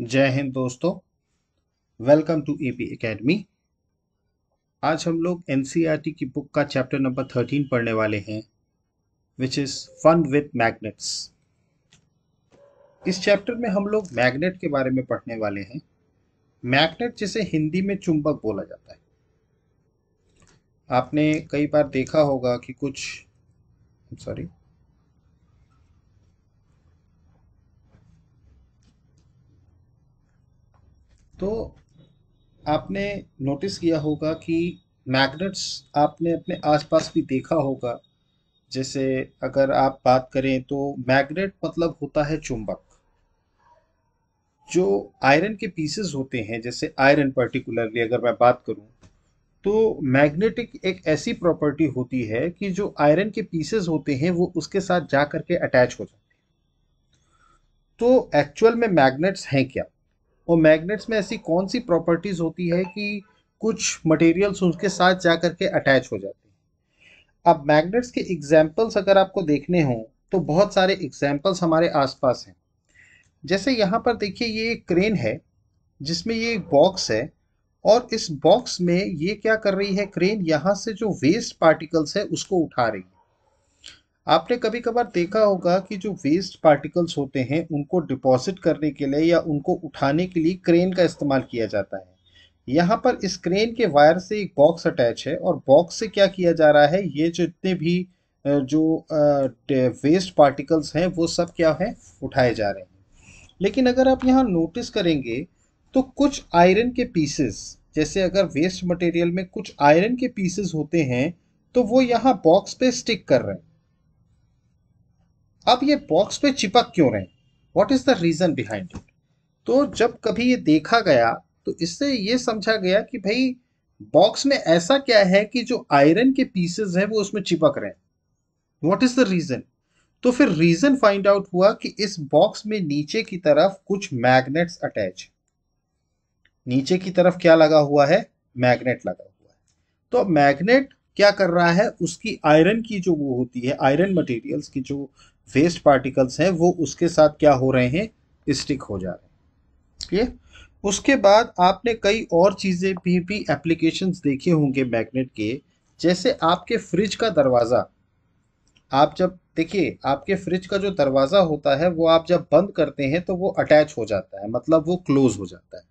जय हिंद दोस्तों welcome to AP academy आज हम लोग एन e की बुक का चैप्टर नंबर थर्टीन पढ़ने वाले हैं which is fun with magnets इस चैप्टर में हम लोग मैग्नेट के बारे में पढ़ने वाले हैं मैग्नेट जिसे हिंदी में चुंबक बोला जाता है आपने कई बार देखा होगा कि कुछ सॉरी तो आपने नोटिस किया होगा कि मैग्नेट्स आपने अपने आसपास भी देखा होगा जैसे अगर आप बात करें तो मैग्नेट मतलब होता है चुंबक जो आयरन के पीसेस होते हैं जैसे आयरन पर्टिकुलरली अगर मैं बात करूं तो मैग्नेटिक एक ऐसी प्रॉपर्टी होती है कि जो आयरन के पीसेस होते हैं वो उसके साथ जा करके अटैच हो जाते हैं तो एक्चुअल में मैग्नेट्स हैं क्या और मैग्नेट्स में ऐसी कौन सी प्रॉपर्टीज़ होती है कि कुछ मटेरियल्स उसके साथ जा करके अटैच हो जाते हैं अब मैग्नेट्स के एग्जाम्पल्स अगर आपको देखने हों तो बहुत सारे एग्जाम्पल्स हमारे आसपास हैं जैसे यहाँ पर देखिए ये एक क्रेन है जिसमें ये एक बॉक्स है और इस बॉक्स में ये क्या कर रही है क्रेन यहाँ से जो वेस्ट पार्टिकल्स है उसको उठा रही है आपने कभी कभार देखा होगा कि जो वेस्ट पार्टिकल्स होते हैं उनको डिपॉजिट करने के लिए या उनको उठाने के लिए क्रेन का इस्तेमाल किया जाता है यहाँ पर इस क्रेन के वायर से एक बॉक्स अटैच है और बॉक्स से क्या किया जा रहा है ये जितने भी जो वेस्ट पार्टिकल्स हैं वो सब क्या है उठाए जा रहे हैं लेकिन अगर आप यहाँ नोटिस करेंगे तो कुछ आयरन के पीसेस जैसे अगर वेस्ट मटेरियल में कुछ आयरन के पीसेस होते हैं तो वो यहाँ बॉक्स पे स्टिक कर रहे हैं अब ये बॉक्स पे चिपक क्यों रहे what is the reason behind it तो जब कभी ये देखा गया तो इससे ये समझा गया कि भाई बॉक्स में ऐसा क्या है कि जो आयरन के पीसेज हैं वो उसमें चिपक रहे हैं वॉट इज द रीजन तो फिर रीजन फाइंड आउट हुआ कि इस बॉक्स में नीचे की तरफ कुछ मैग्नेट्स अटैच नीचे की तरफ क्या लगा हुआ है मैग्नेट लगा हुआ है तो मैग्नेट क्या कर रहा है उसकी आयरन की जो वो होती है आयरन मटेरियल्स की जो वेस्ट पार्टिकल्स हैं वो उसके साथ क्या हो रहे हैं स्टिक हो जा रहे हैं है उसके बाद आपने कई और चीज़ें भी भी एप्लीकेशंस देखे होंगे मैग्नेट के जैसे आपके फ्रिज का दरवाज़ा आप जब देखिए आपके फ्रिज का जो दरवाज़ा होता है वो आप जब बंद करते हैं तो वो अटैच हो जाता है मतलब वो क्लोज हो जाता है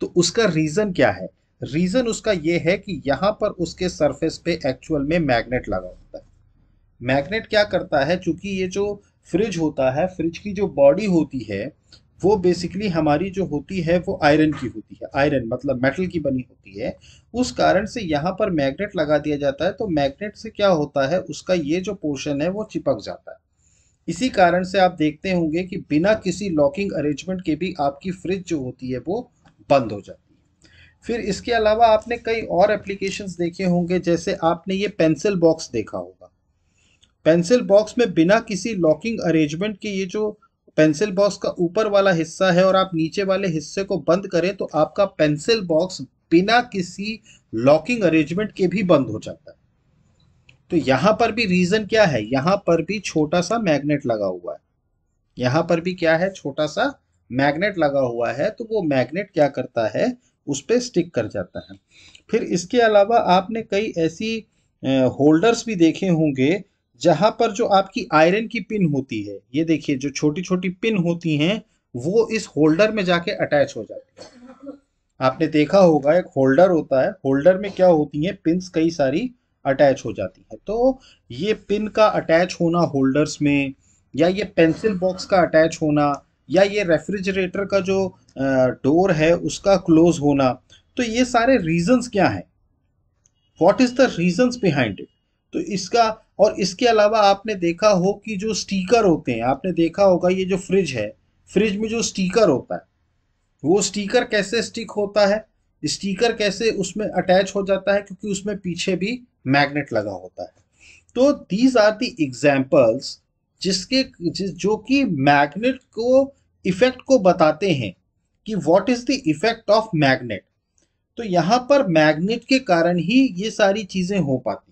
तो उसका रीज़न क्या है रीज़न उसका ये है कि यहाँ पर उसके सरफेस पे एक्चुअल में मैग्नेट लगा होता है मैग्नेट क्या करता है चूंकि ये जो फ्रिज होता है फ्रिज की जो बॉडी होती है वो बेसिकली हमारी जो होती है वो आयरन की होती है आयरन मतलब मेटल की बनी होती है उस कारण से यहाँ पर मैग्नेट लगा दिया जाता है तो मैग्नेट से क्या होता है उसका ये जो पोर्शन है वो चिपक जाता है इसी कारण से आप देखते होंगे कि बिना किसी लॉकिंग अरेंजमेंट के भी आपकी फ्रिज जो होती है वो बंद हो जाती है फिर इसके अलावा आपने कई और एप्लीकेशन देखे होंगे जैसे आपने ये पेंसिल बॉक्स देखा होगा पेंसिल बॉक्स में बिना किसी लॉकिंग अरेंजमेंट के ये जो पेंसिल बॉक्स का ऊपर वाला हिस्सा है और आप नीचे वाले हिस्से को बंद करें तो आपका पेंसिल बॉक्स बिना किसी लॉकिंग अरेंजमेंट के भी बंद हो जाता है तो यहां पर भी रीज़न क्या है यहां पर भी छोटा सा मैग्नेट लगा हुआ है यहां पर भी क्या है छोटा सा मैग्नेट लगा हुआ है तो वो मैग्नेट क्या करता है उस पर स्टिक कर जाता है फिर इसके अलावा आपने कई ऐसी होल्डर्स भी देखे होंगे जहां पर जो आपकी आयरन की पिन होती है ये देखिए जो छोटी छोटी पिन होती हैं वो इस होल्डर में जाके अटैच हो जाती है आपने देखा होगा एक होल्डर होता है होल्डर में क्या होती है पिन कई सारी अटैच हो जाती है तो ये पिन का अटैच होना होल्डर्स में या ये पेंसिल बॉक्स का अटैच होना या ये रेफ्रिजरेटर का जो डोर है उसका क्लोज होना तो ये सारे रीजंस क्या है what is the reasons behind it तो इसका और इसके अलावा आपने देखा हो कि जो स्टीकर होते हैं आपने देखा होगा ये जो फ्रिज है फ्रिज में जो स्टीकर होता है वो स्टीकर कैसे स्टिक होता है स्टीकर कैसे उसमें अटैच हो जाता है क्योंकि उसमें पीछे भी मैग्नेट लगा होता है तो दीज आर दी एग्जाम्पल्स जिसके जिस जो कि मैग्नेट को इफेक्ट को बताते हैं कि what is the effect of magnet तो यहाँ पर मैग्नेट के कारण ही ये सारी चीज़ें हो पाती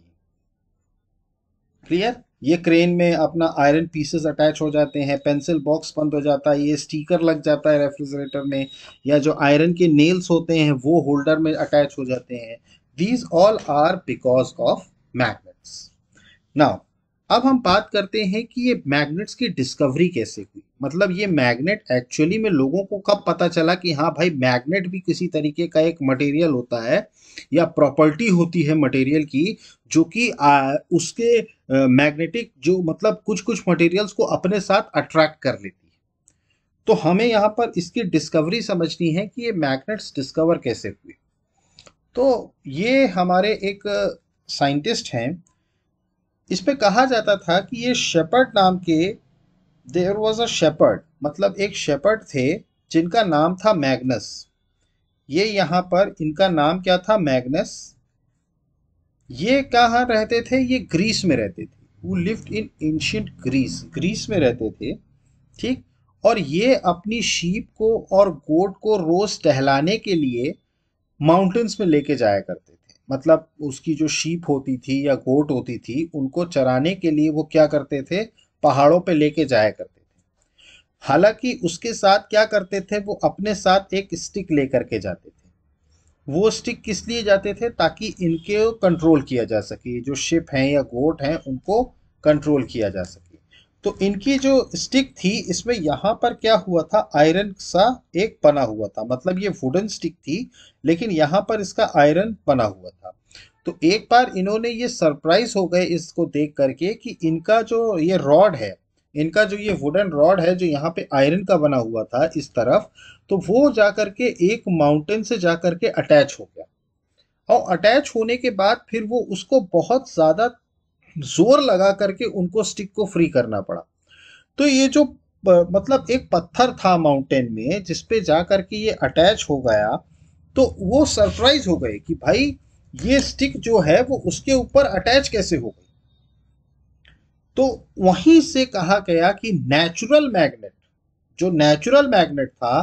क्लियर ये क्रेन में अपना आयरन पीसेस अटैच हो जाते हैं पेंसिल बॉक्स बंद हो जाता है ये स्टीकर लग जाता है रेफ्रिजरेटर में या जो आयरन के नेल्स होते हैं वो होल्डर में अटैच हो जाते हैं these all are because of magnets now अब हम बात करते हैं कि ये मैग्नेट्स की डिस्कवरी कैसे हुई मतलब ये मैग्नेट एक्चुअली में लोगों को कब पता चला कि हाँ भाई मैग्नेट भी किसी तरीके का एक मटेरियल होता है या प्रॉपर्टी होती है मटेरियल की जो कि उसके मैग्नेटिक जो मतलब कुछ कुछ मटेरियल्स को अपने साथ अट्रैक्ट कर लेती है तो हमें यहाँ पर इसकी डिस्कवरी समझनी है कि ये मैग्नेट्स डिस्कवर कैसे हुए तो ये हमारे एक साइंटिस्ट हैं इस पे कहा जाता था कि ये शेपर्ड नाम के देर वॉज अ शेपर्ड मतलब एक शेपर्ड थे जिनका नाम था मैग्नस ये यहाँ पर इनका नाम क्या था मैग्नस ये कहाँ रहते थे ये ग्रीस में रहते थे वो lived in ancient Greece Greece में रहते थे ठीक और ये अपनी शीप को और गोट को रोज टहलाने के लिए माउंटेन्स में लेके जाया करते मतलब उसकी जो शीप होती थी या गोट होती थी उनको चराने के लिए वो क्या करते थे पहाड़ों पे लेके जाया करते थे हालांकि उसके साथ क्या करते थे वो अपने साथ एक स्टिक लेकर के जाते थे वो स्टिक किस लिए जाते थे ताकि इनके कंट्रोल किया जा सके जो शिप हैं या गोट हैं उनको कंट्रोल किया जा सके तो इनकी जो स्टिक थी इसमें यहाँ पर क्या हुआ था आयरन सा एक बना हुआ था मतलब ये वुडन स्टिक थी लेकिन यहाँ पर इसका आयरन बना हुआ था तो एक बार इन्होंने ये सरप्राइज हो गए इसको देख करके कि इनका जो ये रॉड है इनका जो ये वुडन रॉड है जो यहाँ पे आयरन का बना हुआ था इस तरफ तो वो जा करके एक माउंटेन से जा करके अटैच हो गया और अटैच होने के बाद फिर वो उसको बहुत ज़्यादा जोर लगा करके उनको स्टिक को फ्री करना पड़ा तो ये जो मतलब एक पत्थर था माउंटेन में जिसपे जा करके ये अटैच हो गया तो वो सरप्राइज हो गए कि भाई ये स्टिक जो है वो उसके ऊपर अटैच कैसे हो गई तो वहीं से कहा गया कि नेचुरल मैग्नेट जो नेचुरल मैग्नेट था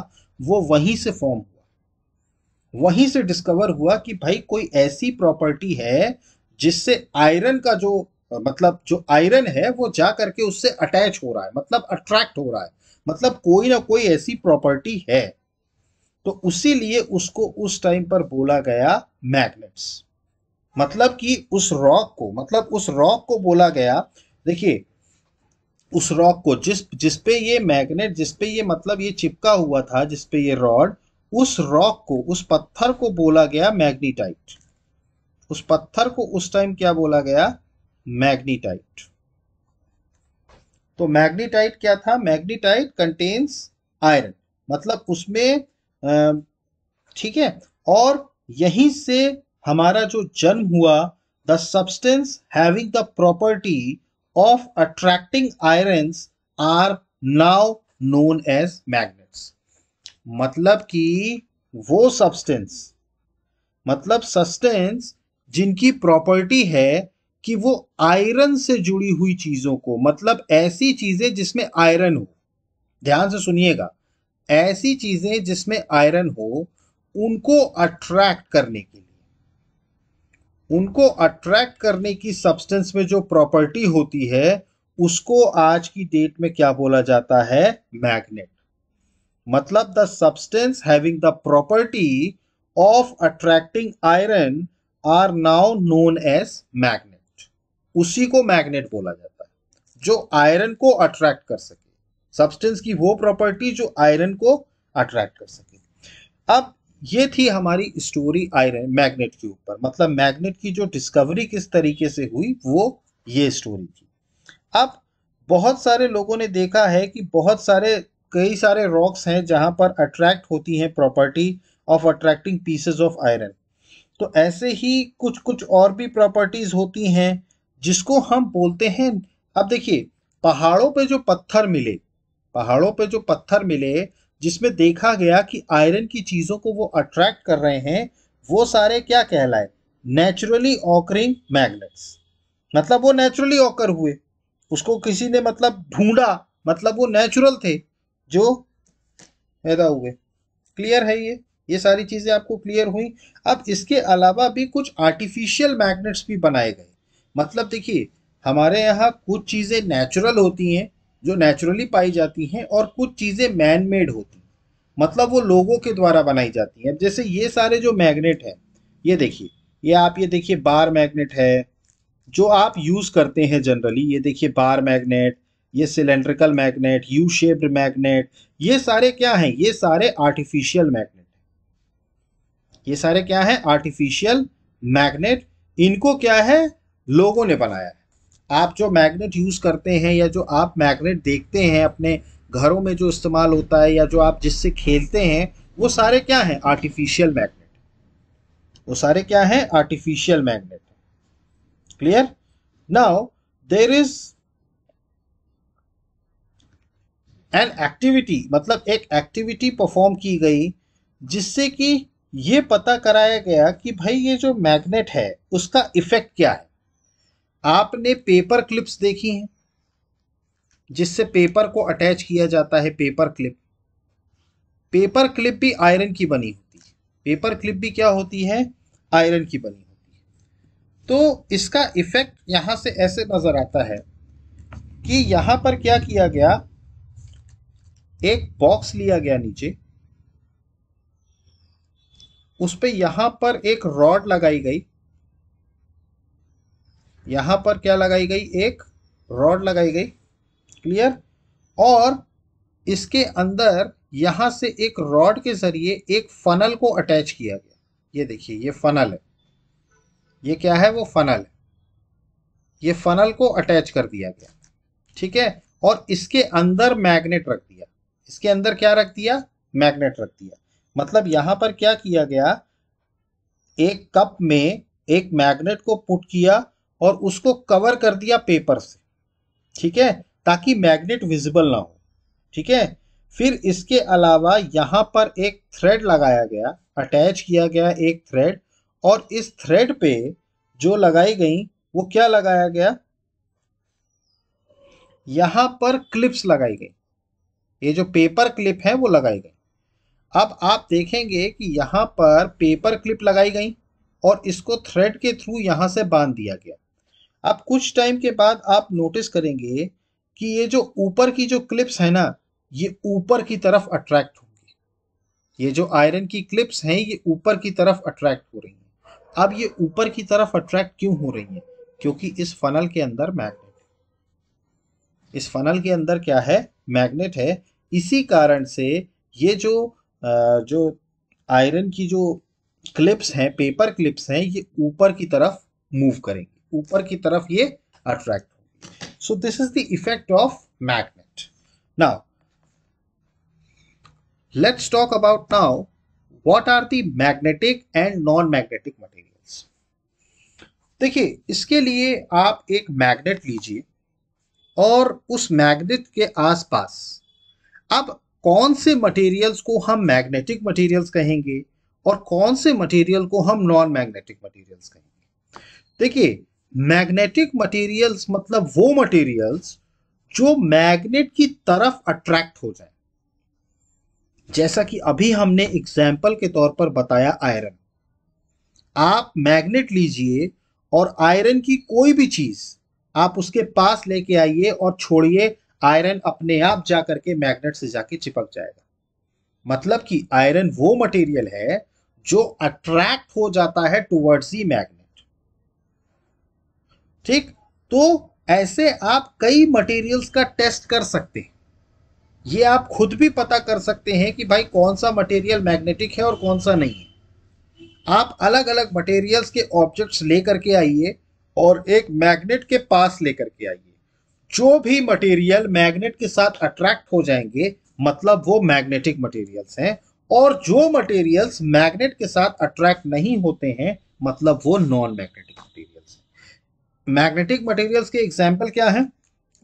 वो वहीं से फॉर्म हुआ वहीं से डिस्कवर हुआ कि भाई कोई ऐसी प्रॉपर्टी है जिससे आयरन का जो मतलब जो आयरन है वो जा करके उससे अटैच हो रहा है मतलब अट्रैक्ट हो रहा है मतलब कोई ना कोई ऐसी प्रॉपर्टी है तो उसी लिए उसको उस टाइम पर बोला गया मैग्नेट्स मतलब कि उस रॉक को मतलब उस रॉक को बोला गया देखिए उस रॉक को जिस जिस पे ये मैग्नेट जिस पे ये मतलब ये चिपका हुआ था जिस पे ये रॉड उस रॉक को उस पत्थर को बोला गया मैग्नीटाइट उस पत्थर को उस टाइम क्या बोला गया मैग्नीटाइट तो मैग्नीटाइट क्या था मैग्नीटाइट कंटेन्स आयरन मतलब उसमें ठीक है और यहीं से हमारा जो जन्म हुआ the substance having the property of attracting iron are now known as magnets मतलब कि वो सब्सटेंस मतलब सब्सटेंस जिनकी प्रॉपर्टी है कि वो आयरन से जुड़ी हुई चीजों को मतलब ऐसी चीजें जिसमें आयरन हो ध्यान से सुनिएगा ऐसी चीजें जिसमें आयरन हो उनको अट्रैक्ट करने के लिए उनको अट्रैक्ट करने की सब्सटेंस में जो प्रॉपर्टी होती है उसको आज की डेट में क्या बोला जाता है मैग्नेट मतलब the substance having the property of attracting iron are now known as magnet उसी को मैग्नेट बोला जाता है जो आयरन को अट्रैक्ट कर सके सब्सटेंस की वो प्रॉपर्टी जो आयरन को अट्रैक्ट कर सके अब ये थी हमारी स्टोरी आयरन मैग्नेट के ऊपर मतलब मैग्नेट की जो डिस्कवरी किस तरीके से हुई वो ये स्टोरी थी अब बहुत सारे लोगों ने देखा है कि बहुत सारे कई सारे रॉक्स हैं जहां पर अट्रैक्ट होती हैं property of attracting pieces of iron तो ऐसे ही कुछ कुछ और भी प्रॉपर्टीज होती हैं जिसको हम बोलते हैं अब देखिए पहाड़ों पे जो पत्थर मिले पहाड़ों पे जो पत्थर मिले जिसमें देखा गया कि आयरन की चीज़ों को वो अट्रैक्ट कर रहे हैं वो सारे क्या कहलाए नेचुरली ऑकरिंग मैग्नेट्स मतलब वो नेचुरली ऑकर हुए उसको किसी ने मतलब ढूंढा मतलब वो नेचुरल थे जो पैदा हुए क्लियर है ये ये सारी चीज़ें आपको क्लियर हुई अब इसके अलावा भी कुछ आर्टिफिशियल मैग्नेट्स भी बनाए गए मतलब देखिए हमारे यहाँ कुछ चीज़ें नेचुरल होती हैं जो नेचुरली पाई जाती हैं और कुछ चीज़ें मैन मेड होती हैं मतलब वो लोगों के द्वारा बनाई जाती हैं जैसे ये सारे जो मैग्नेट हैं ये देखिए ये आप ये देखिए बार मैग्नेट है जो आप यूज़ करते हैं जनरली ये देखिए बार मैग्नेट ये cylindrical magnet U shaped magnet ये सारे क्या हैं ये सारे आर्टिफिशियल मैग्नेट ये सारे क्या हैं आर्टिफिशियल मैग्नेट इनको क्या है लोगों ने बनाया है आप जो मैग्नेट यूज़ करते हैं या जो आप मैग्नेट देखते हैं अपने घरों में जो इस्तेमाल होता है या जो आप जिससे खेलते हैं वो सारे क्या हैं आर्टिफिशियल मैग्नेट वो सारे क्या हैं artificial magnet clear now there is an activity मतलब एक एक्टिविटी परफॉर्म की गई जिससे कि ये पता कराया गया कि भाई ये जो मैग्नेट है उसका इफेक्ट क्या है आपने पेपर क्लिप्स देखी हैं जिससे पेपर को अटैच किया जाता है पेपर क्लिप पेपर क्लिप भी आयरन की बनी होती है पेपर क्लिप भी क्या होती है आयरन की बनी होती है तो इसका इफेक्ट यहां से ऐसे नज़र आता है कि यहां पर क्या किया गया एक बॉक्स लिया गया नीचे उस पर यहां पर एक रॉड लगाई गई यहाँ पर क्या लगाई गई एक रॉड लगाई गई क्लियर और इसके अंदर यहाँ से एक रॉड के ज़रिए एक फनल को अटैच किया गया ये देखिए ये फनल है ये क्या है वो फनल है ये फनल को अटैच कर दिया गया ठीक है और इसके अंदर मैग्नेट रख दिया इसके अंदर क्या रख दिया मैग्नेट रख दिया मतलब यहां पर क्या किया गया एक कप में एक मैग्नेट को पुट किया और उसको कवर कर दिया पेपर से ठीक है ताकि मैग्नेट विजिबल ना हो ठीक है फिर इसके अलावा यहां पर एक थ्रेड लगाया गया अटैच किया गया एक थ्रेड और इस थ्रेड पे जो लगाई गई वो क्या लगाया गया यहां पर क्लिप्स लगाई गई ये जो पेपर क्लिप है वो लगाई गई अब आप देखेंगे कि यहां पर पेपर क्लिप लगाई गई और इसको थ्रेड के थ्रू यहां से बांध दिया गया अब कुछ टाइम के बाद आप नोटिस करेंगे कि ये जो ऊपर की जो क्लिप्स है ना ये ऊपर की तरफ अट्रैक्ट होंगी ये जो आयरन की क्लिप्स हैं ये ऊपर की तरफ अट्रैक्ट हो रही हैं अब ये ऊपर की तरफ अट्रैक्ट क्यों हो रही हैं क्योंकि इस फनल के अंदर मैग्नेट इस फनल के अंदर क्या है मैग्नेट है इसी कारण से ये जो जो आयरन की जो क्लिप्स हैं पेपर क्लिप्स हैं ये ऊपर की तरफ मूव करेंगे ऊपर की तरफ ये अट्रैक्ट हो so this is the effect of magnet now let's talk about now what are the magnetic and non magnetic materials देखिए इसके लिए आप एक मैग्नेट लीजिए और उस मैग्नेट के आसपास अब कौन से मटेरियल्स को हम मैग्नेटिक मटेरियल्स कहेंगे और कौन से मटेरियल को हम नॉन मैग्नेटिक मटेरियल्स कहेंगे देखिए मैग्नेटिक मटेरियल्स मतलब वो मटेरियल्स जो मैग्नेट की तरफ अट्रैक्ट हो जाए जैसा कि अभी हमने एग्जाम्पल के तौर पर बताया आयरन आप मैग्नेट लीजिए और आयरन की कोई भी चीज आप उसके पास लेके आइए और छोड़िए आयरन अपने आप जा करके मैग्नेट से जाके चिपक जाएगा मतलब कि आयरन वो मटेरियल है जो अट्रैक्ट हो जाता है टुवर्ड्स दी मैग्नेट ठीक तो ऐसे आप कई मटेरियल्स का टेस्ट कर सकते हैं ये आप खुद भी पता कर सकते हैं कि भाई कौन सा मटेरियल मैग्नेटिक है और कौन सा नहीं है आप अलग अलग मटेरियल्स के ऑब्जेक्ट्स लेकर के आइए और एक मैग्नेट के पास लेकर के आइए जो भी मटेरियल मैग्नेट के साथ अट्रैक्ट हो जाएंगे मतलब वो मैग्नेटिक मटेरियल्स हैं और जो मटेरियल्स मैग्नेट के साथ अट्रैक्ट नहीं होते हैं मतलब वो non magnetic material magnetic materials के एग्जाम्पल क्या है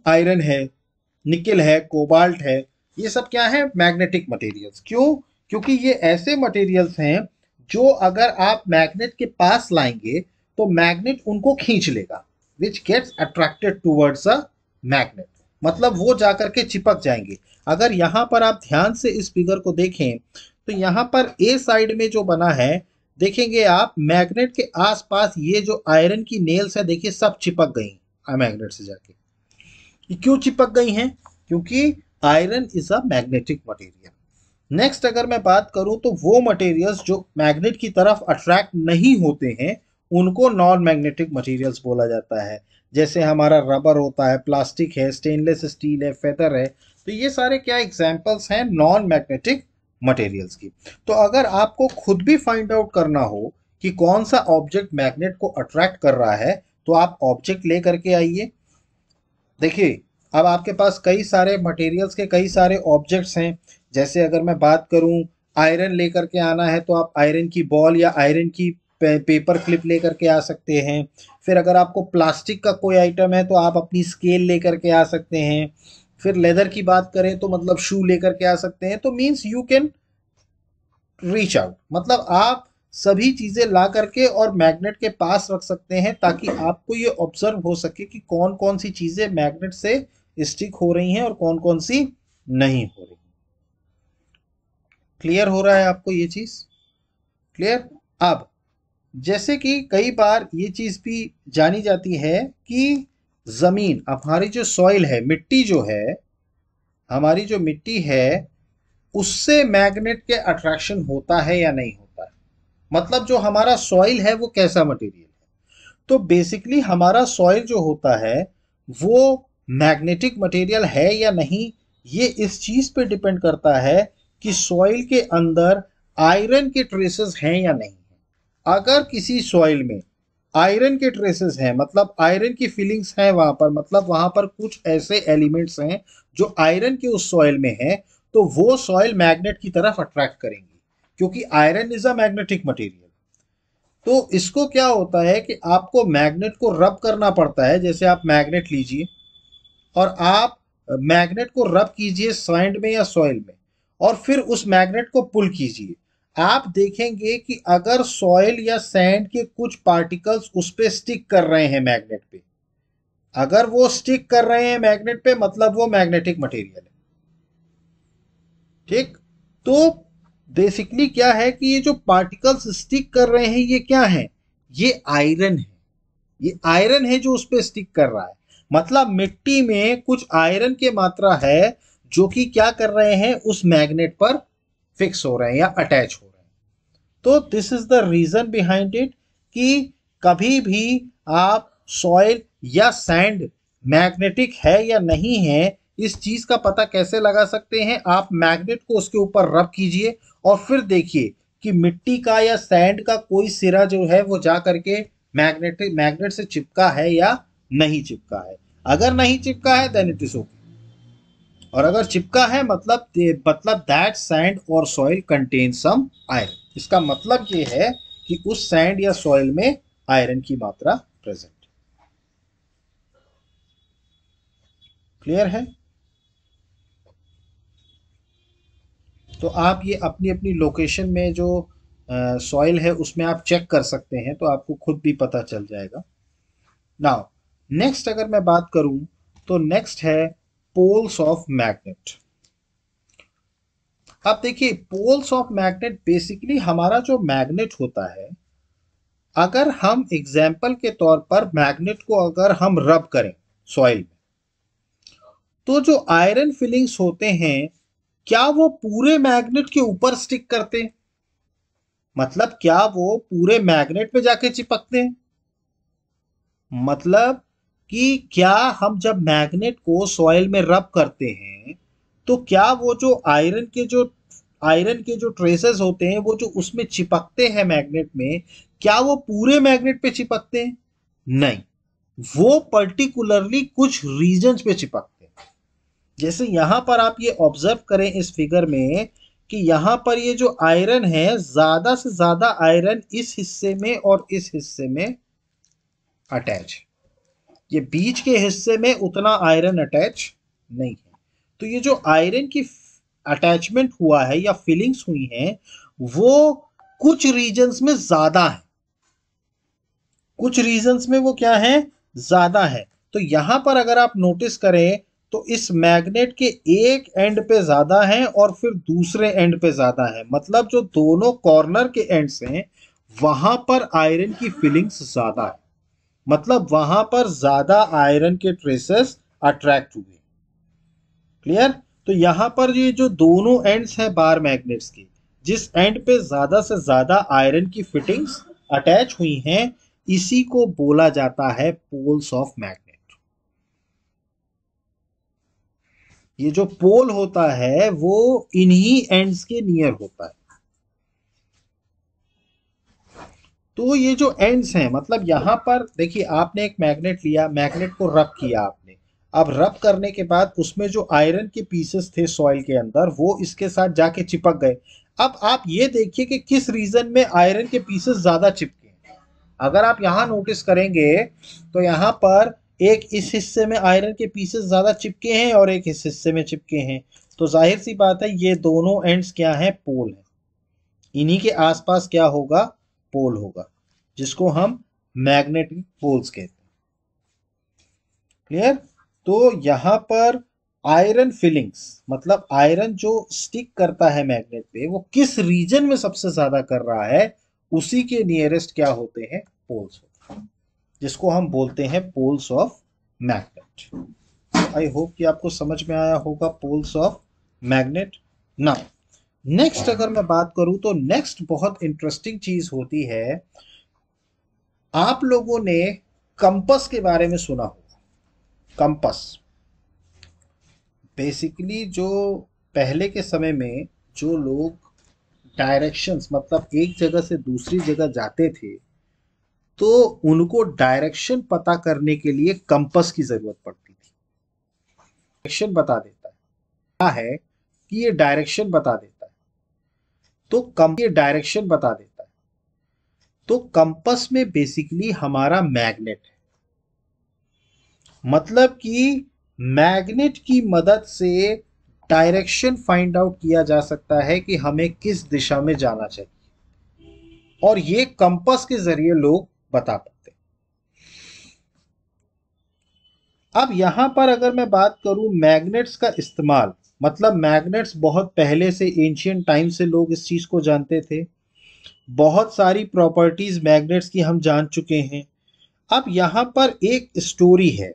आयरन है निकिल है कोबाल्ट है ये सब क्या है मैग्नेटिक मटेरियल्स क्यों क्योंकि ये ऐसे मटेरियल्स हैं जो अगर आप मैग्नेट के पास लाएंगे तो मैग्नेट उनको खींच लेगा which gets attracted towards a magnet मतलब वो जा के चिपक जाएंगे अगर यहाँ पर आप ध्यान से इस फिगर को देखें तो यहाँ पर ए साइड में जो बना है देखेंगे आप मैग्नेट के आसपास ये जो आयरन की नेल्स है देखिए सब चिपक गई मैग्नेट से जाके ये क्यों चिपक गई हैं क्योंकि iron is a magnetic material next अगर मैं बात करूं तो वो मटेरियल्स जो मैग्नेट की तरफ अट्रैक्ट नहीं होते हैं उनको नॉन मैग्नेटिक मटेरियल्स बोला जाता है जैसे हमारा रबर होता है प्लास्टिक है स्टेनलेस स्टील है फेदर है तो ये सारे क्या एग्जाम्पल्स हैं नॉन मैग्नेटिक मटेरियल्स की तो अगर आपको खुद भी फाइंड आउट करना हो कि कौन सा ऑब्जेक्ट मैग्नेट को अट्रैक्ट कर रहा है तो आप ऑब्जेक्ट ले करके आइए देखिए अब आपके पास कई सारे मटेरियल्स के कई सारे ऑब्जेक्ट्स हैं जैसे अगर मैं बात करूं आयरन लेकर के आना है तो आप आयरन की बॉल या आयरन की पेपर क्लिप लेकर के आ सकते हैं फिर अगर आपको प्लास्टिक का कोई आइटम है तो आप अपनी स्केल लेकर के आ सकते हैं फिर लेदर की बात करें तो मतलब शू लेकर के आ सकते हैं तो means you can reach out मतलब आप सभी चीज़ें ला करके और मैग्नेट के पास रख सकते हैं ताकि आपको ये ऑब्जर्व हो सके कि कौन कौन सी चीज़ें मैग्नेट से स्टिक हो रही हैं और कौन कौन सी नहीं हो रही क्लियर हो रहा है आपको ये चीज़ क्लियर अब जैसे कि कई बार ये चीज़ भी जानी जाती है कि ज़मीन अब हमारी जो सॉइल है मिट्टी जो है हमारी जो मिट्टी है उससे मैग्नेट के अट्रैक्शन होता है या नहीं होता है मतलब जो हमारा सॉइल है वो कैसा मटेरियल है तो बेसिकली हमारा सॉइल जो होता है वो मैग्नेटिक मटेरियल है या नहीं ये इस चीज़ पे डिपेंड करता है कि सॉइल के अंदर आयरन के ट्रेसेस हैं या नहीं अगर किसी सॉइल में आयरन के ट्रेसेस हैं मतलब आयरन की फीलिंग्स हैं वहाँ पर मतलब वहाँ पर कुछ ऐसे एलिमेंट्स हैं जो आयरन के उस सॉयल में हैं तो वो सॉयल मैग्नेट की तरफ अट्रैक्ट करेंगी क्योंकि iron is a magnetic material तो इसको क्या होता है कि आपको मैग्नेट को रब करना पड़ता है जैसे आप मैग्नेट लीजिए और आप मैग्नेट को रब कीजिए सैंड में या सॉइल में और फिर उस मैग्नेट को पुल कीजिए आप देखेंगे कि अगर सॉयल या सैंड के कुछ पार्टिकल्स उस पर स्टिक कर रहे हैं मैग्नेट पे अगर वो स्टिक कर रहे हैं मैग्नेट पे मतलब वो मैग्नेटिक मटेरियल है ठीक तो बेसिकली क्या है कि ये जो पार्टिकल्स स्टिक कर रहे हैं ये क्या है ये आयरन है ये आयरन है जो उस पर स्टिक कर रहा है मतलब मिट्टी में कुछ आयरन की मात्रा है जो कि क्या कर रहे हैं उस मैग्नेट पर फिक्स हो रहे हैं या अटैच हो रहे हैं तो this is the reason behind it कि कभी भी आप सॉइल या सैंड मैग्नेटिक है या नहीं है इस चीज का पता कैसे लगा सकते हैं आप मैग्नेट को उसके ऊपर रब कीजिए और फिर देखिए कि मिट्टी का या सैंड का कोई सिरा जो है वो जा करके मैग्नेटिक मैग्नेट से चिपका है या नहीं चिपका है अगर नहीं चिपका है देन इट इज ओके और अगर चिपका है मतलब मतलब दैट सैंड और सॉइल कंटेन सम आयरन इसका मतलब ये है कि उस सैंड या सॉइल में आयरन की मात्रा प्रेजेंट क्लियर है तो आप ये अपनी अपनी लोकेशन में जो सॉइल है उसमें आप चेक कर सकते हैं तो आपको खुद भी पता चल जाएगा नाउ नेक्स्ट अगर मैं बात करूं तो नेक्स्ट है पोल्स ऑफ मैग्नेट अब देखिए पोल्स ऑफ मैग्नेट बेसिकली हमारा जो मैग्नेट होता है अगर हम एग्जाम्पल के तौर पर मैग्नेट को अगर हम रब करें सॉइल में तो जो आयरन फिलिंग्स होते हैं क्या वो पूरे मैग्नेट के ऊपर स्टिक करते हैं मतलब क्या वो पूरे मैग्नेट पे जाके चिपकते हैं मतलब कि क्या हम जब मैग्नेट को सॉइल में रब करते हैं तो क्या वो जो आयरन के जो आयरन के जो ट्रेसेस होते हैं वो जो उसमें चिपकते हैं मैग्नेट में क्या वो पूरे मैग्नेट पे चिपकते हैं नहीं वो पर्टिकुलरली कुछ रीजन पे चिपकते हैं जैसे यहां पर आप ये ऑब्जर्व करें इस फिगर में कि यहाँ पर ये जो आयरन है ज्यादा से ज्यादा आयरन इस हिस्से में और इस हिस्से में अटैच है ये बीच के हिस्से में उतना आयरन अटैच नहीं है तो ये जो आयरन की अटैचमेंट हुआ है या फीलिंग्स हुई हैं वो कुछ रीजन्स में ज्यादा है कुछ रीजन्स में वो क्या है ज्यादा है तो यहां पर अगर आप नोटिस करें तो इस मैग्नेट के एक एंड पे ज्यादा है और फिर दूसरे एंड पे ज्यादा है मतलब जो दोनों कॉर्नर के एंड्स हैं वहां पर आयरन की फीलिंग्स ज्यादा है मतलब वहां पर ज्यादा आयरन के ट्रेसेस अट्रैक्ट हुए क्लियर तो यहां पर ये जो दोनों एंड्स हैं बार मैग्नेट्स के जिस एंड पे ज्यादा से ज्यादा आयरन की फिटिंग्स अटैच हुई हैं इसी को बोला जाता है पोल्स ऑफ मैग्नेट ये जो पोल होता है वो इन्हीं एंड्स के नियर होता है तो ये जो एंड्स हैं मतलब यहाँ पर देखिए आपने एक मैग्नेट लिया मैग्नेट को रब किया आपने अब रब करने के बाद उसमें जो आयरन के पीसेस थे सॉइल के अंदर वो इसके साथ जाके चिपक गए अब आप ये देखिए कि किस रीजन में आयरन के पीसेस ज्यादा चिपके अगर आप यहाँ नोटिस करेंगे तो यहाँ पर एक इस हिस्से में आयरन के पीसेस ज्यादा चिपके हैं और एक इस हिस्से में चिपके हैं तो जाहिर सी बात है ये दोनों एंड्स क्या हैं पोल हैं इन्हीं के आसपास क्या होगा पोल होगा जिसको हम मैग्नेटिक पोल्स कहते हैं क्लियर तो यहां पर आयरन फिलिंग्स मतलब आयरन जो स्टिक करता है मैग्नेट पे वो किस रीजन में सबसे ज्यादा कर रहा है उसी के नियरेस्ट क्या होते हैं पोल्स होते हैं जिसको हम बोलते हैं poles of magnet I hope कि आपको समझ में आया होगा poles of magnet now next अगर मैं बात करूं तो नेक्स्ट बहुत इंटरेस्टिंग चीज होती है आप लोगों ने कंपस के बारे में सुना होगा कंपस बेसिकली जो पहले के समय में जो लोग डायरेक्शंस मतलब एक जगह से दूसरी जगह जाते थे तो उनको डायरेक्शन पता करने के लिए कंपस की जरूरत पड़ती थी डायरेक्शन बता देता है क्या है कि ये डायरेक्शन बता देता तो कम ये डायरेक्शन बता देता है तो कंपस में बेसिकली हमारा मैग्नेट है मतलब कि मैग्नेट की मदद से डायरेक्शन फाइंड आउट किया जा सकता है कि हमें किस दिशा में जाना चाहिए और ये कंपस के जरिए लोग बता पाते अब यहां पर अगर मैं बात करूं मैग्नेट्स का इस्तेमाल मतलब मैग्नेट्स बहुत पहले से एंशियंट टाइम से लोग इस चीज़ को जानते थे बहुत सारी प्रॉपर्टीज़ मैग्नेट्स की हम जान चुके हैं अब यहाँ पर एक स्टोरी है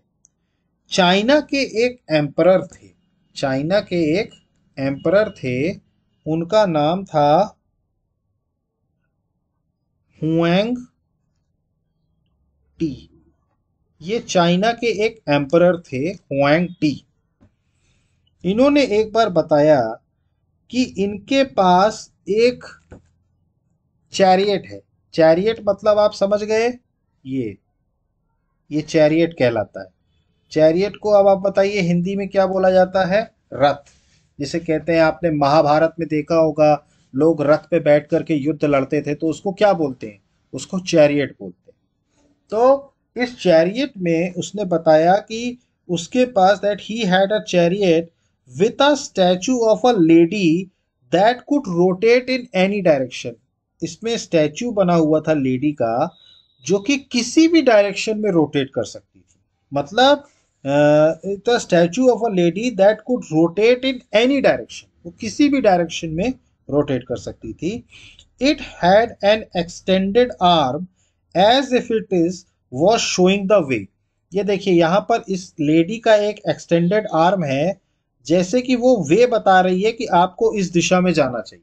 चाइना के एक एम्परर थे चाइना के एक एम्परर थे उनका नाम था हुएंग टी ये चाइना के एक एम्परर थे हुएंग टी इन्होंने एक बार बताया कि इनके पास एक चैरियट है चैरियट मतलब आप समझ गए ये ये चैरियट कहलाता है चैरियट को अब आप बताइए हिंदी में क्या बोला जाता है रथ जिसे कहते हैं आपने महाभारत में देखा होगा लोग रथ पे बैठ करके युद्ध लड़ते थे तो उसको क्या बोलते हैं उसको चैरियट बोलते हैं तो इस चैरियट में उसने बताया कि उसके पास that he had a chariot with a statue of a lady that could rotate in any direction इसमें स्टैचू बना हुआ था लेडी का जो कि किसी भी डायरेक्शन में रोटेट कर सकती थी मतलब the statue of a lady that could rotate in any direction वो किसी भी डायरेक्शन में रोटेट कर सकती थी it had an extended arm as if it is was showing the way ये देखिए यहाँ पर इस लेडी का एक एक्सटेंडेड आर्म है जैसे कि वो वे बता रही है कि आपको इस दिशा में जाना चाहिए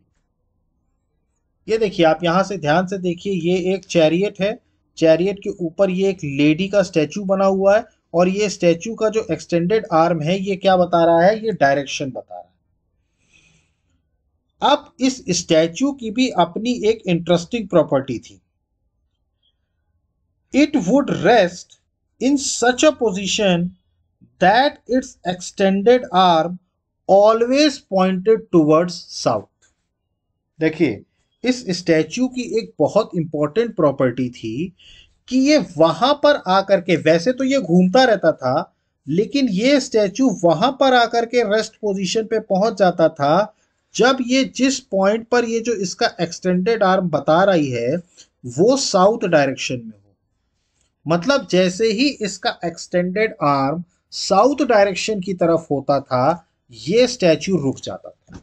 ये देखिए आप यहां से ध्यान से देखिए ये एक चैरियट है चैरियट के ऊपर ये एक लेडी का स्टैचू बना हुआ है और ये स्टैचू का जो एक्सटेंडेड आर्म है ये क्या बता रहा है ये डायरेक्शन बता रहा है अब इस स्टैचू की भी अपनी एक इंटरेस्टिंग प्रॉपर्टी थी it would rest in such a position that its extended arm always pointed towards south देखिए इस स्टैचू की एक बहुत इंपॉर्टेंट प्रॉपर्टी थी कि ये वहां पर आकर के वैसे तो ये घूमता रहता था लेकिन ये स्टैचू वहां पर आकर के रेस्ट पोजीशन पे पहुंच जाता था जब ये जिस पॉइंट पर ये जो इसका एक्सटेंडेड आर्म बता रही है वो साउथ डायरेक्शन में हो मतलब जैसे ही इसका एक्सटेंडेड आर्म साउथ डायरेक्शन की तरफ होता था ये स्टैचू रुक जाता था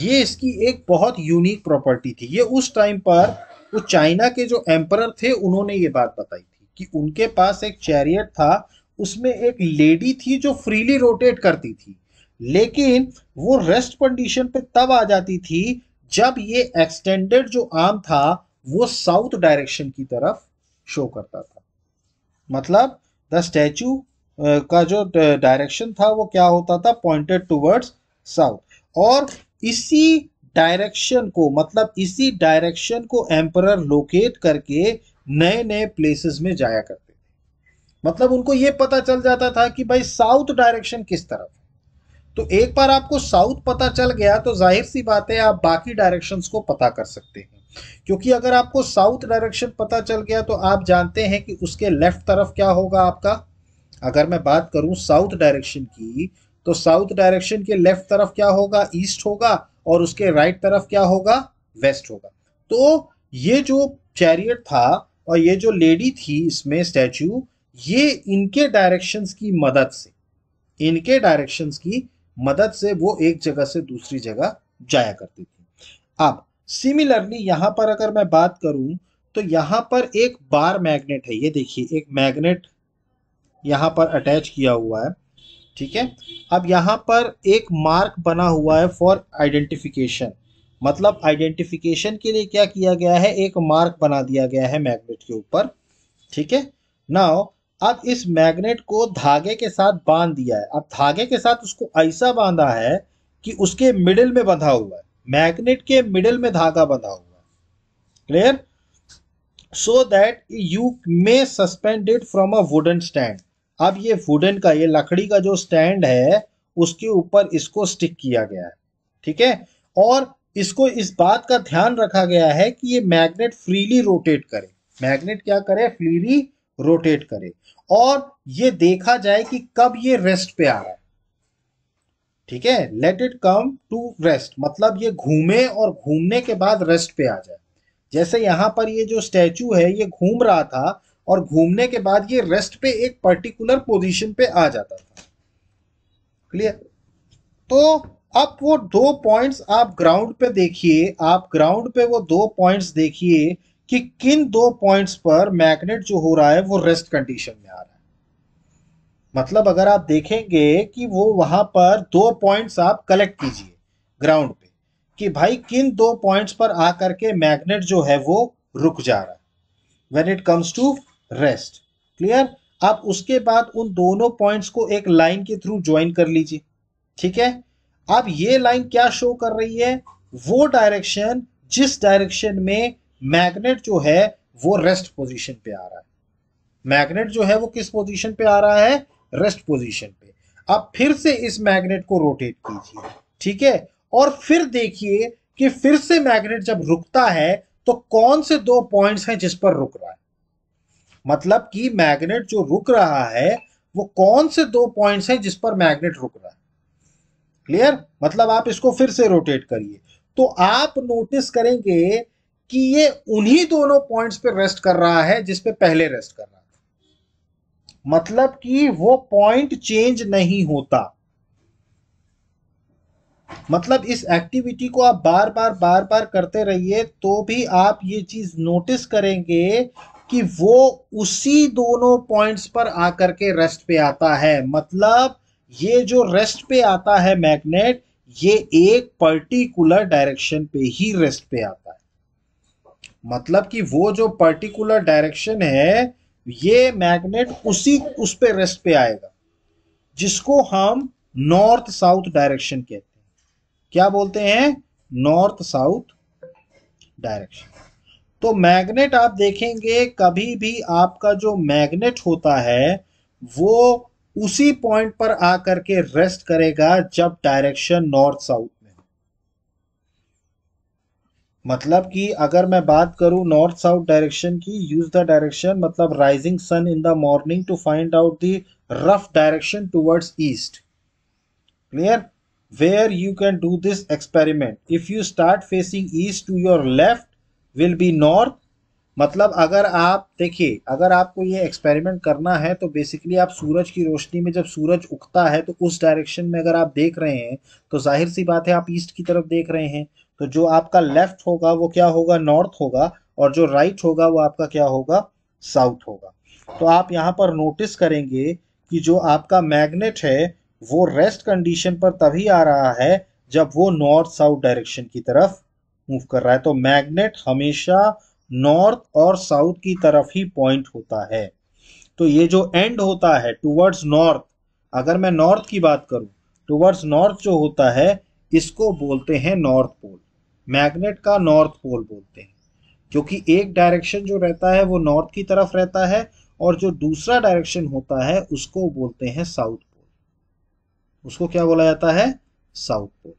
ये इसकी एक बहुत यूनिक प्रॉपर्टी थी ये उस टाइम पर वो चाइना के जो एम्पर थे उन्होंने ये बात बताई थी कि उनके पास एक चैरियट था उसमें एक लेडी थी जो फ्रीली रोटेट करती थी लेकिन वो रेस्ट कंडीशन पे तब आ जाती थी जब ये एक्सटेंडेड जो आर्म था वो साउथ डायरेक्शन की तरफ शो करता था मतलब द स्टैचू का जो डायरेक्शन था वो क्या होता था पॉइंटेड टूवर्ड्स साउथ और इसी डायरेक्शन को मतलब इसी डायरेक्शन को एम्पर लोकेट करके नए नए प्लेसेस में जाया करते थे मतलब उनको ये पता चल जाता था कि भाई साउथ डायरेक्शन किस तरफ है तो एक बार आपको साउथ पता चल गया तो जाहिर सी बात है आप बाकी डायरेक्शंस को पता कर सकते हैं क्योंकि अगर आपको साउथ डायरेक्शन पता चल गया तो आप जानते हैं कि उसके लेफ्ट तरफ क्या होगा आपका अगर मैं बात करूं साउथ डायरेक्शन की तो साउथ डायरेक्शन के लेफ्ट तरफ क्या होगा ईस्ट होगा और उसके राइट right तरफ क्या होगा वेस्ट होगा तो ये जो चैरियट था और ये जो लेडी थी इसमें स्टैचू ये इनके डायरेक्शंस की मदद से इनके डायरेक्शंस की मदद से वो एक जगह से दूसरी जगह जाया करती थी अब सिमिलरली यहां पर अगर मैं बात करूं तो यहाँ पर एक बार मैग्नेट है ये देखिए एक मैग्नेट यहाँ पर अटैच किया हुआ है ठीक है अब यहाँ पर एक मार्क बना हुआ है फॉर आइडेंटिफिकेशन मतलब आइडेंटिफिकेशन के लिए क्या किया गया है एक मार्क बना दिया गया है मैग्नेट के ऊपर ठीक है नाउ अब इस मैग्नेट को धागे के साथ बांध दिया है अब धागे के साथ उसको ऐसा बांधा है कि उसके मिडिल में बंधा हुआ है मैग्नेट के मिडिल में धागा बंधा हुआ है clear so that you may suspended from a wooden stand अब ये वुडन का ये लकड़ी का जो स्टैंड है उसके ऊपर इसको स्टिक किया गया है ठीक है और इसको इस बात का ध्यान रखा गया है कि ये मैग्नेट फ्रीली रोटेट करे मैग्नेट क्या करे फ्रीली रोटेट करे और ये देखा जाए कि कब ये रेस्ट पे आ रहा है ठीक है let it come to rest मतलब ये घूमे और घूमने के बाद रेस्ट पे आ जाए जैसे यहां पर ये जो स्टैचू है ये घूम रहा था और घूमने के बाद ये रेस्ट पे एक पर्टिकुलर पोजीशन पे आ जाता था क्लियर तो अब वो दो पॉइंट्स आप ग्राउंड पे देखिए आप ग्राउंड पे वो दो पॉइंट्स देखिए कि किन दो पॉइंट्स पर मैग्नेट जो हो रहा है वो रेस्ट कंडीशन में आ रहा है मतलब अगर आप देखेंगे कि वो वहां पर दो पॉइंट्स आप कलेक्ट कीजिए ग्राउंड पे कि भाई किन दो पॉइंट्स पर आकर के मैग्नेट जो है वो रुक जा रहा है when it comes to rest clear अब उसके बाद उन दोनों पॉइंट्स को एक लाइन के थ्रू ज्वाइन कर लीजिए ठीक है अब ये लाइन क्या शो कर रही है वो डायरेक्शन जिस डायरेक्शन में मैग्नेट जो है वो रेस्ट पोजीशन पे आ रहा है मैग्नेट जो है वो किस पोजीशन पे आ रहा है रेस्ट पोजीशन पे अब फिर से इस मैग्नेट को रोटेट कीजिए ठीक है और फिर देखिए कि फिर से मैग्नेट जब रुकता है तो कौन से दो पॉइंट्स हैं जिस पर रुक रहा है मतलब कि मैग्नेट जो रुक रहा है वो कौन से दो पॉइंट्स हैं जिस पर मैग्नेट रुक रहा है क्लियर मतलब आप इसको फिर से रोटेट करिए तो आप नोटिस करेंगे कि ये उन्हीं दोनों पॉइंट्स पे रेस्ट कर रहा है जिस पे पहले रेस्ट कर रहा था मतलब कि वो पॉइंट चेंज नहीं होता मतलब इस एक्टिविटी को आप बार बार बार बार करते रहिए तो भी आप ये चीज नोटिस करेंगे कि वो उसी दोनों पॉइंट्स पर आकर के रेस्ट पे आता है मतलब ये जो रेस्ट पे आता है मैग्नेट ये एक पर्टिकुलर डायरेक्शन पे ही रेस्ट पे आता है मतलब कि वो जो पर्टिकुलर डायरेक्शन है ये मैग्नेट उसी उस पे रेस्ट पे आएगा जिसको हम नॉर्थ साउथ डायरेक्शन कहते हैं क्या बोलते हैं नॉर्थ साउथ डायरेक्शन तो मैग्नेट आप देखेंगे कभी भी आपका जो मैग्नेट होता है वो उसी पॉइंट पर आकर के रेस्ट करेगा जब डायरेक्शन नॉर्थ साउथ में मतलब कि अगर मैं बात करूं नॉर्थ साउथ डायरेक्शन की यूज द डायरेक्शन मतलब rising sun in the morning to find out the rough direction towards east clear where you can do this experiment if you start facing east to your left will be north मतलब अगर आप देखिए अगर आपको ये experiment करना है तो बेसिकली आप सूरज की रोशनी में जब सूरज उगता है तो उस डायरेक्शन में अगर आप देख रहे हैं तो जाहिर सी बात है आप ईस्ट की तरफ देख रहे हैं तो जो आपका लेफ्ट होगा वो क्या होगा नॉर्थ होगा और जो राइट right होगा वो आपका क्या होगा साउथ होगा तो आप यहाँ पर नोटिस करेंगे कि जो आपका मैग्नेट है वो रेस्ट कंडीशन पर तभी आ रहा है जब वो नॉर्थ साउथ डायरेक्शन की तरफ मूव कर रहा है तो मैग्नेट हमेशा नॉर्थ और साउथ की तरफ ही पॉइंट होता है तो ये जो एंड होता है टूवर्ड्स नॉर्थ अगर मैं नॉर्थ की बात करूं टूवर्ड्स नॉर्थ जो होता है इसको बोलते हैं नॉर्थ पोल मैग्नेट का नॉर्थ पोल बोलते हैं क्योंकि एक डायरेक्शन जो रहता है वो नॉर्थ की तरफ रहता है और जो दूसरा डायरेक्शन होता है उसको बोलते हैं साउथ पोल उसको क्या बोला जाता है साउथ पोल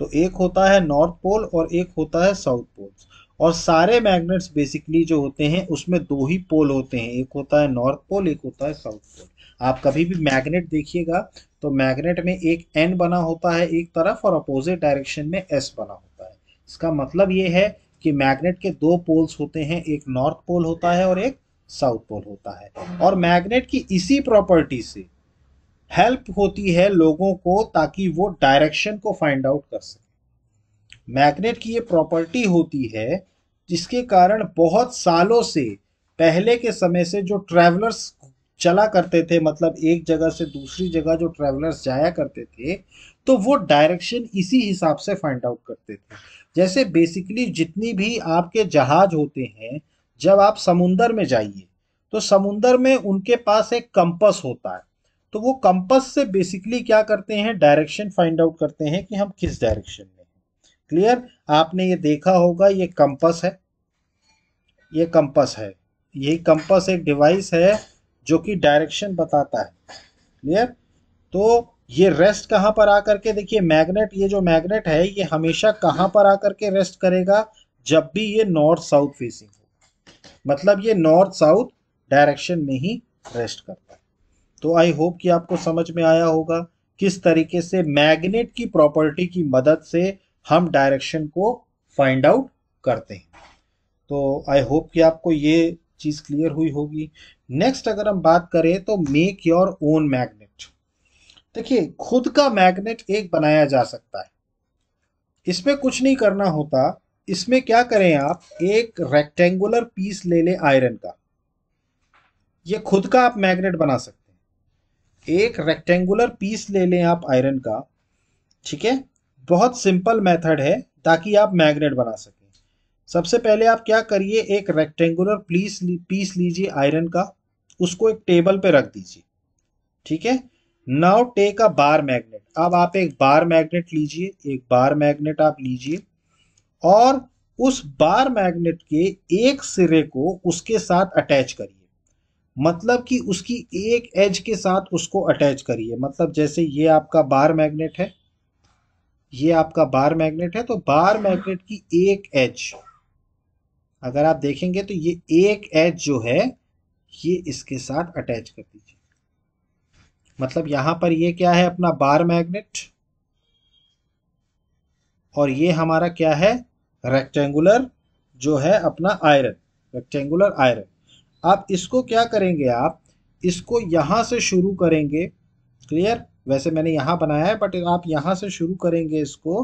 तो एक होता है नॉर्थ पोल और एक होता है साउथ पोल और सारे मैग्नेट्स बेसिकली जो होते हैं उसमें दो ही पोल होते हैं एक होता है नॉर्थ पोल एक होता है साउथ पोल आप कभी भी मैग्नेट देखिएगा तो मैग्नेट में एक एन बना होता है एक तरफ और अपोजिट डायरेक्शन में एस बना होता है इसका मतलब ये है कि मैग्नेट के दो पोल्स होते हैं एक नॉर्थ पोल होता है और एक साउथ पोल होता है और मैग्नेट की इसी प्रॉपर्टी से हेल्प होती है लोगों को ताकि वो डायरेक्शन को फाइंड आउट कर सके मैग्नेट की ये प्रॉपर्टी होती है जिसके कारण बहुत सालों से पहले के समय से जो ट्रैवलर्स चला करते थे मतलब एक जगह से दूसरी जगह जो ट्रैवलर्स जाया करते थे तो वो डायरेक्शन इसी हिसाब से फाइंड आउट करते थे जैसे बेसिकली जितनी भी आपके जहाज होते हैं जब आप समुंदर में जाइए तो समुंदर में उनके पास एक कंपस होता है तो वो कंपस से बेसिकली क्या करते हैं डायरेक्शन फाइंड आउट करते हैं कि हम किस डायरेक्शन में हैं क्लियर आपने ये देखा होगा ये कंपस है ये कंपस है यही कंपस एक डिवाइस है जो कि डायरेक्शन बताता है क्लियर तो ये रेस्ट कहाँ पर आकर के देखिए मैग्नेट ये जो मैग्नेट है ये हमेशा कहाँ पर आकर के रेस्ट करेगा जब भी ये नॉर्थ साउथ फेसिंग हो मतलब ये नॉर्थ साउथ डायरेक्शन में ही रेस्ट करता है तो आई होप कि आपको समझ में आया होगा किस तरीके से मैग्नेट की प्रॉपर्टी की मदद से हम डायरेक्शन को फाइंड आउट करते हैं तो आई होप कि आपको ये चीज़ क्लियर हुई होगी नेक्स्ट अगर हम बात करें तो मेक योर ओन मैग्नेट देखिए खुद का मैग्नेट एक बनाया जा सकता है इसमें कुछ नहीं करना होता इसमें क्या करें आप एक रेक्टेंगुलर पीस ले लें आयरन का ये खुद का आप मैग्नेट बना सकते एक रेक्टेंगुलर पीस ले लें आप आयरन का ठीक है बहुत सिंपल मेथड है ताकि आप मैग्नेट बना सकें सबसे पहले आप क्या करिए एक रेक्टेंगुलर पीस पीस लीजिए आयरन का उसको एक टेबल पे रख दीजिए ठीक है now take a bar magnet अब आप एक बार मैग्नेट लीजिए एक बार मैग्नेट आप लीजिए और उस बार मैग्नेट के एक सिरे को उसके साथ अटैच करिए मतलब कि उसकी एक एज के साथ उसको अटैच करिए मतलब जैसे ये आपका बार मैग्नेट है ये आपका बार मैग्नेट है तो बार मैग्नेट की एक एज अगर आप देखेंगे तो ये एक एज जो है ये इसके साथ अटैच कर दीजिए मतलब यहां पर ये क्या है अपना बार मैग्नेट और ये हमारा क्या है रेक्टेंगुलर जो है अपना आयरन रेक्टेंगुलर आयरन आप इसको क्या करेंगे आप इसको यहाँ से शुरू करेंगे क्लियर वैसे मैंने यहाँ बनाया है बट आप यहाँ से शुरू करेंगे इसको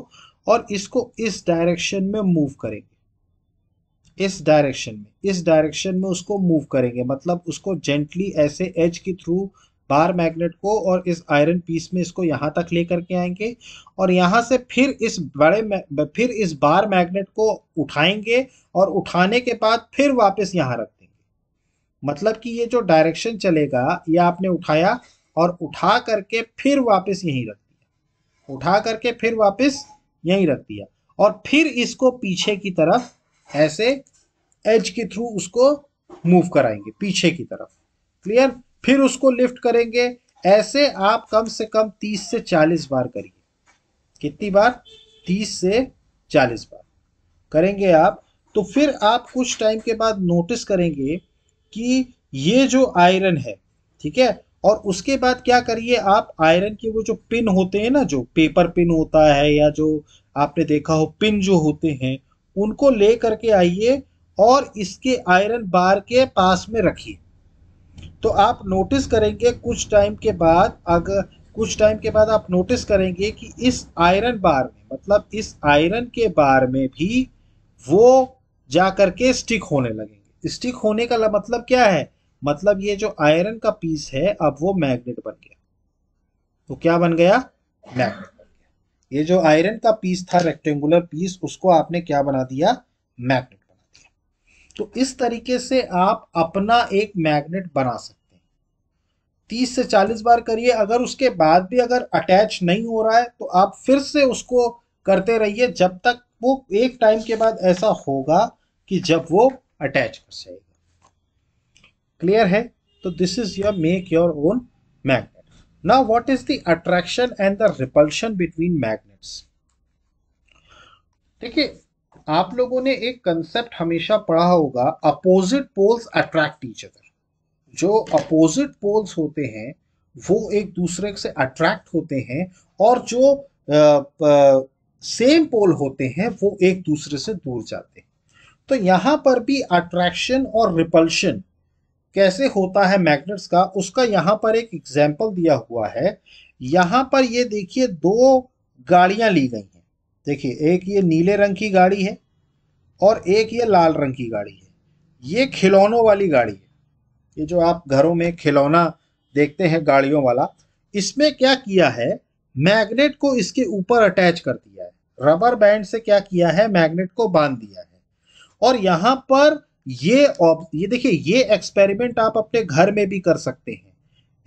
और इसको इस डायरेक्शन में मूव करेंगे इस डायरेक्शन में इस डायरेक्शन में उसको मूव करेंगे मतलब उसको जेंटली ऐसे एज के थ्रू बार मैग्नेट को और इस आयरन पीस में इसको यहाँ तक ले करके आएंगे और यहाँ से फिर इस बड़े फिर इस बार मैग्नेट को उठाएंगे और उठाने के बाद फिर वापस यहाँ रख मतलब कि ये जो डायरेक्शन चलेगा ये आपने उठाया और उठा करके फिर वापस यहीं रख दिया उठा करके फिर वापस यहीं रख दिया और फिर इसको पीछे की तरफ ऐसे एज के थ्रू उसको मूव कराएंगे पीछे की तरफ क्लियर फिर उसको लिफ्ट करेंगे ऐसे आप कम से कम 30 से 40 बार करिए कितनी बार 30 से 40 बार करेंगे आप तो फिर आप कुछ टाइम के बाद नोटिस करेंगे कि ये जो आयरन है ठीक है और उसके बाद क्या करिए आप आयरन के वो जो पिन होते हैं ना जो पेपर पिन होता है या जो आपने देखा हो पिन जो होते हैं उनको ले करके आइए और इसके आयरन बार के पास में रखिए तो आप नोटिस करेंगे कुछ टाइम के बाद अगर कुछ टाइम के बाद आप नोटिस करेंगे कि इस आयरन बार में मतलब इस आयरन के बार में भी वो जा करके स्टिक होने लगेंगे स्टिक होने का मतलब क्या है मतलब ये जो आयरन का पीस है अब वो मैग्नेट बन गया तो क्या बन गया मैग्नेट बन गया ये जो आयरन का पीस था रेक्टेंगुलर पीस उसको आपने क्या बना दिया मैग्नेट बना दिया तो इस तरीके से आप अपना एक मैग्नेट बना सकते हैं तीस से चालीस बार करिए अगर उसके बाद भी अगर अटैच नहीं हो रहा है तो आप फिर से उसको करते रहिए जब तक वो एक टाइम के बाद ऐसा होगा कि जब वो अटैच कर जाएगा क्लियर है तो this is your make your own magnet now what is the attraction and the repulsion between magnets ठीक है आप लोगों ने एक कंसेप्ट हमेशा पढ़ा होगा opposite poles attract each other जो अपोजिट पोल्स होते हैं वो एक दूसरे से अट्रैक्ट होते हैं और जो सेम पोल होते हैं वो एक दूसरे से दूर जाते हैं तो यहाँ पर भी अट्रैक्शन और रिपल्शन कैसे होता है मैग्नेट्स का उसका यहाँ पर एक एग्जाम्पल दिया हुआ है यहाँ पर ये देखिए दो गाड़ियां ली गई हैं देखिए एक ये नीले रंग की गाड़ी है और एक ये लाल रंग की गाड़ी है ये खिलौनों वाली गाड़ी है ये जो आप घरों में खिलौना देखते हैं गाड़ियों वाला इसमें क्या किया है मैग्नेट को इसके ऊपर अटैच कर दिया है रबर बैंड से क्या किया है मैग्नेट को बांध दिया है और यहाँ पर ये ये देखिए ये एक्सपेरिमेंट आप अपने घर में भी कर सकते हैं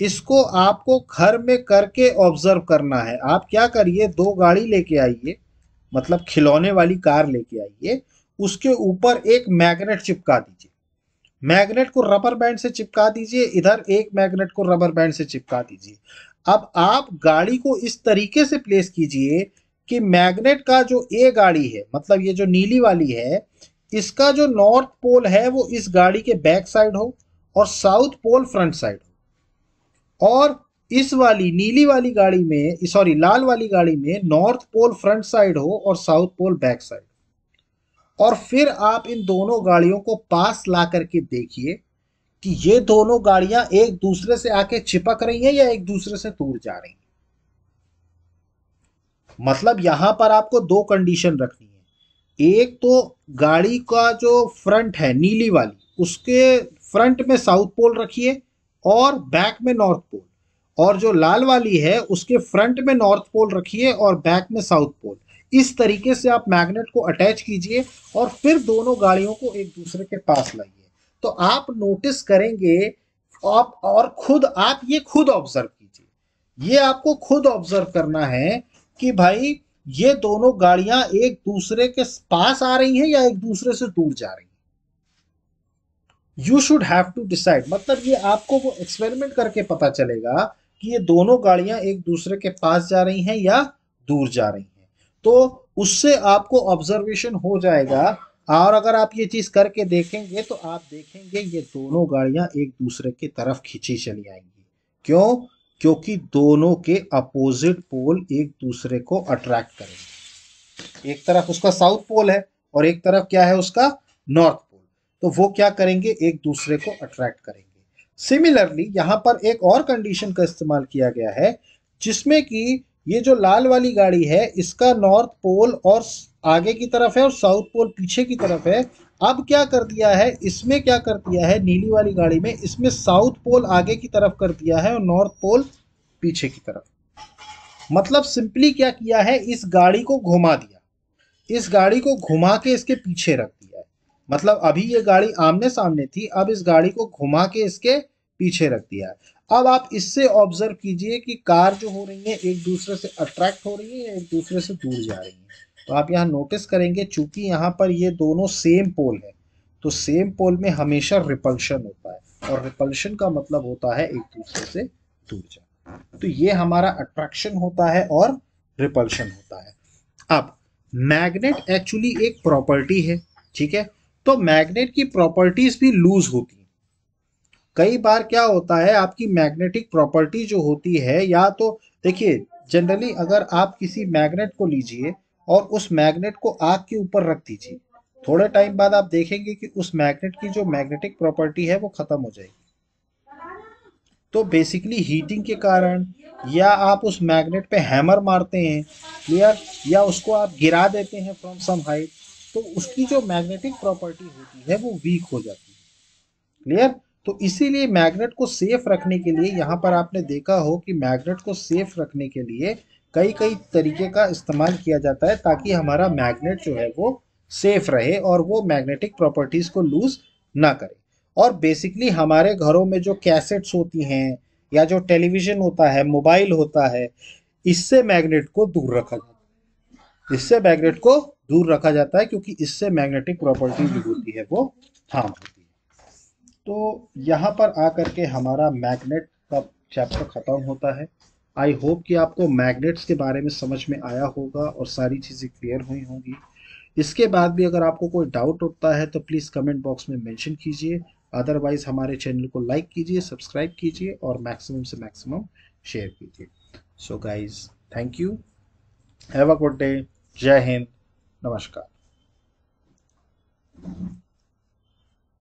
इसको आपको घर में करके ऑब्जर्व करना है आप क्या करिए दो गाड़ी लेके आइए मतलब खिलौने वाली कार लेके आइए उसके ऊपर एक मैग्नेट चिपका दीजिए मैग्नेट को रबर बैंड से चिपका दीजिए इधर एक मैग्नेट को रबर बैंड से चिपका दीजिए अब आप गाड़ी को इस तरीके से प्लेस कीजिए कि मैग्नेट का जो ए गाड़ी है मतलब ये जो नीली वाली है इसका जो नॉर्थ पोल है वो इस गाड़ी के बैक साइड हो और साउथ पोल फ्रंट साइड हो और इस वाली नीली वाली गाड़ी में सॉरी लाल वाली गाड़ी में नॉर्थ पोल फ्रंट साइड हो और साउथ पोल बैक साइड और फिर आप इन दोनों गाड़ियों को पास ला करके देखिए कि ये दोनों गाड़ियां एक दूसरे से आके चिपक रही हैं या एक दूसरे से दूर जा रही हैं मतलब यहां पर आपको दो कंडीशन रखनी एक तो गाड़ी का जो फ्रंट है नीली वाली उसके फ्रंट में साउथ पोल रखिए और बैक में नॉर्थ पोल और जो लाल वाली है उसके फ्रंट में नॉर्थ पोल रखिए और बैक में साउथ पोल इस तरीके से आप मैग्नेट को अटैच कीजिए और फिर दोनों गाड़ियों को एक दूसरे के पास लाइए तो आप नोटिस करेंगे आप और खुद आप ये खुद ऑब्जर्व कीजिए ये आपको खुद ऑब्जर्व करना है कि भाई ये दोनों गाड़ियां एक दूसरे के पास आ रही हैं या एक दूसरे से दूर जा रही हैं you should have to decide मतलब ये आपको वो एक्सपेरिमेंट करके पता चलेगा कि ये दोनों गाड़ियां एक दूसरे के पास जा रही हैं या दूर जा रही हैं तो उससे आपको ऑब्जर्वेशन हो जाएगा और अगर आप ये चीज़ करके देखेंगे तो आप देखेंगे ये दोनों गाड़ियां एक दूसरे की तरफ खींची चली आएंगी क्यों क्योंकि दोनों के अपोजिट पोल एक दूसरे को अट्रैक्ट करेंगे एक तरफ उसका साउथ पोल है और एक तरफ क्या है उसका नॉर्थ पोल तो वो क्या करेंगे एक दूसरे को अट्रैक्ट करेंगे सिमिलरली यहां पर एक और कंडीशन का इस्तेमाल किया गया है जिसमें कि ये जो लाल वाली गाड़ी है इसका नॉर्थ पोल और आगे की तरफ है और साउथ पोल पीछे की तरफ है अब क्या कर दिया है इसमें क्या कर दिया है नीली वाली गाड़ी में इसमें साउथ पोल आगे की तरफ कर दिया है और नॉर्थ पोल पीछे की तरफ मतलब सिंपली क्या किया है इस गाड़ी को घुमा दिया इस गाड़ी को घुमा के इसके पीछे रख दिया है मतलब अभी ये गाड़ी आमने सामने थी अब इस गाड़ी को घुमा के इसके पीछे रख दिया है अब आप इससे ऑब्जर्व कीजिए कि कार जो हो रही है एक दूसरे से अट्रैक्ट हो रही है एक दूसरे से दूर जा रही है तो आप यहाँ नोटिस करेंगे चूंकि यहाँ पर ये दोनों सेम पोल है तो सेम पोल में हमेशा रिपल्शन होता है और रिपल्शन का मतलब होता है एक दूसरे से दूर जाना तो ये हमारा अट्रैक्शन होता है और रिपल्शन होता है अब मैग्नेट एक्चुअली एक प्रॉपर्टी है ठीक है तो मैग्नेट की प्रॉपर्टीज भी लूज होती हैं कई बार क्या होता है आपकी मैग्नेटिक प्रॉपर्टी जो होती है या तो देखिए जनरली अगर आप किसी मैग्नेट को लीजिए और उस मैग्नेट को आग के ऊपर रख दीजिए थोड़े टाइम बाद आप देखेंगे कि उस मैग्नेट की जो मैग्नेटिक प्रॉपर्टी है वो खत्म हो जाएगी तो बेसिकली हीटिंग के कारण या आप उस मैग्नेट पे हैमर मारते हैं क्लियर या उसको आप गिरा देते हैं फ्रॉम सम हाइट तो उसकी जो मैग्नेटिक प्रॉपर्टी होती है वो वीक हो जाती है क्लियर तो इसीलिए मैग्नेट को सेफ रखने के लिए यहाँ पर आपने देखा हो कि मैग्नेट को सेफ रखने के लिए कई कई तरीके का इस्तेमाल किया जाता है ताकि हमारा मैग्नेट जो है वो सेफ रहे और वो मैग्नेटिक प्रॉपर्टीज़ को लूज़ ना करे और बेसिकली हमारे घरों में जो कैसेट्स होती हैं या जो टेलीविज़न होता है मोबाइल होता है इससे मैग्नेट को दूर रखा जाता है इससे मैग्नेट को दूर रखा जाता है क्योंकि इससे मैग्नेटिक प्रॉपर्टी जो होती है वो हार्म होती है तो यहाँ पर आ के हमारा मैग्नेट का चैप्टर ख़त्म होता है आई होप कि आपको मैग्नेट्स के बारे में समझ में आया होगा और सारी चीज़ें क्लियर हुई होंगी इसके बाद भी अगर आपको कोई डाउट होता है तो प्लीज़ कमेंट बॉक्स में मेंशन कीजिए अदरवाइज़ हमारे चैनल को लाइक कीजिए सब्सक्राइब कीजिए और मैक्सिमम से मैक्सिमम शेयर कीजिए so guys thank you have a good day जय हिंद नमस्कार